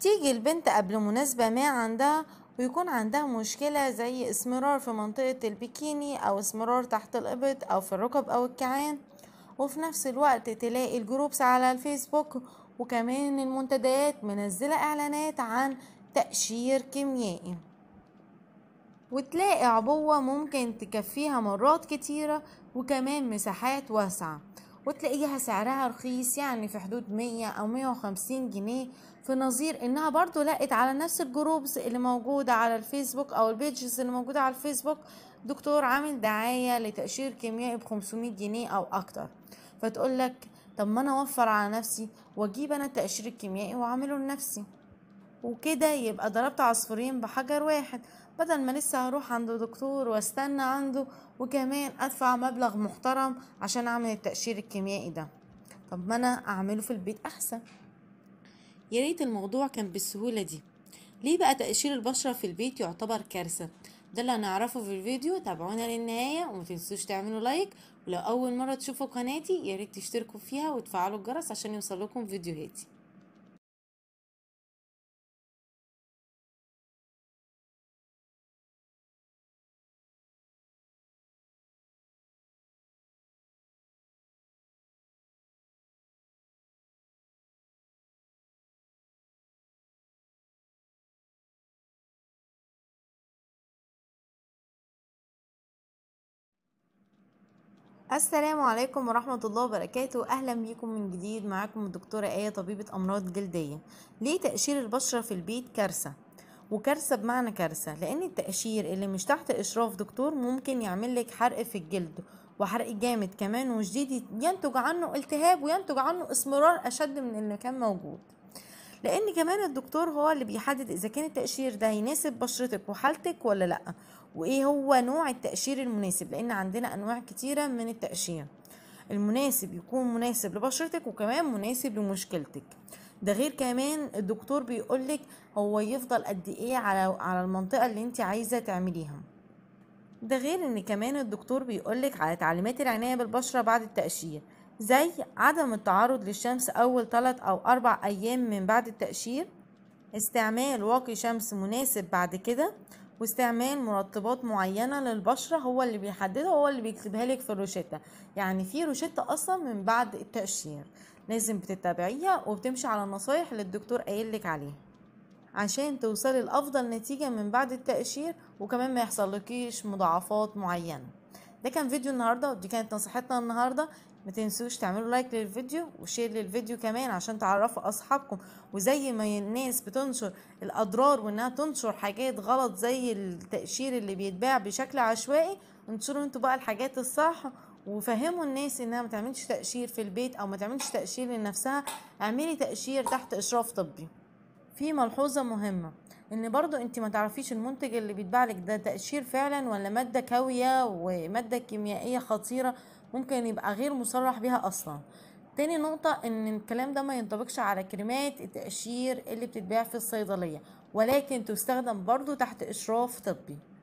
تيجي البنت قبل مناسبة ما عندها ويكون عندها مشكلة زي اسمرار في منطقة البيكيني أو اسمرار تحت الإبط أو في الركب أو الكعان وفي نفس الوقت تلاقي الجروبس على الفيسبوك وكمان المنتديات منزلة إعلانات عن تأشير كيميائي وتلاقي عبوة ممكن تكفيها مرات كتيرة وكمان مساحات واسعة وتلاقيها سعرها رخيص يعني في حدود 100 او 150 جنيه في نظير انها برضو لقت على نفس الجروبز اللي موجودة على الفيسبوك او البيجز اللي موجودة على الفيسبوك دكتور عامل دعاية لتأشير كيميائي ب 500 جنيه او اكتر فتقول لك طب ما انا اوفر على نفسي واجيب انا التأشير الكيميائي واعمله لنفسي وكده يبقى ضربت عصفورين بحجر واحد بدل ما لسه هروح عند دكتور واستنى عنده وكمان ادفع مبلغ محترم عشان اعمل التقشير الكيميائي ده طب ما انا اعمله في البيت احسن يا ريت الموضوع كان بالسهوله دي ليه بقى تقشير البشره في البيت يعتبر كارثه ده اللي هنعرفه في الفيديو تابعونا للنهايه وما تنسوش تعملوا لايك ولو اول مره تشوفوا قناتي يا ريت تشتركوا فيها وتفعلوا الجرس عشان يوصل لكم فيديوهاتي السلام عليكم ورحمة الله وبركاته أهلا بيكم من جديد معاكم الدكتورة آية طبيبة أمراض جلدية ليه تقشير البشرة في البيت كارثة وكارثة بمعنى كارثة لأن التقشير اللي مش تحت إشراف دكتور ممكن يعمل لك حرق في الجلد وحرق جامد كمان وشديد ينتج عنه التهاب وينتج عنه اسمرار أشد من اللي كان موجود لان كمان الدكتور هو اللي بيحدد اذا كان التقشير ده يناسب بشرتك وحالتك ولا لا وايه هو نوع التقشير المناسب لان عندنا انواع كتيره من التقشير المناسب يكون مناسب لبشرتك وكمان مناسب لمشكلتك ده غير كمان الدكتور بيقولك هو يفضل قد ايه على على المنطقه اللي انت عايزه تعمليها ده غير ان كمان الدكتور بيقولك على تعليمات العنايه بالبشره بعد التقشير زي عدم التعرض للشمس أول 3 أو 4 أيام من بعد التقشير استعمال واقي شمس مناسب بعد كده واستعمال مرطبات معينة للبشرة هو اللي بيحددها هو اللي بيكتبها لك في الروشتة يعني في روشتة أصلا من بعد التقشير لازم بتتابعيها وبتمشي على النصايح اللي الدكتور قايل لك عليها عشان توصلي لأفضل نتيجة من بعد التقشير وكمان ما لكيش مضاعفات معينة ده كان فيديو النهارده ودي كانت نصيحتنا النهارده ما تنسوش تعملوا لايك للفيديو وشير للفيديو كمان عشان تعرفوا اصحابكم وزي ما الناس بتنشر الاضرار وانها تنشر حاجات غلط زي التقشير اللي بيتباع بشكل عشوائي انشروا انتوا بقى الحاجات الصح وفهموا الناس انها ما تعملش تقشير في البيت او ما تعملش تقشير لنفسها اعملي تقشير تحت اشراف طبي في ملحوظة مهمة ان برضو انت ما تعرفيش المنتج اللي بيتباع لك ده تقشير فعلا ولا مادة كاوية ومادة كيميائية خطيرة ممكن يبقى غير مصرح بها اصلا تاني نقطة ان الكلام ده ما ينطبقش على كريمات التقشير اللي بتتباع في الصيدلية ولكن تستخدم برضو تحت اشراف طبي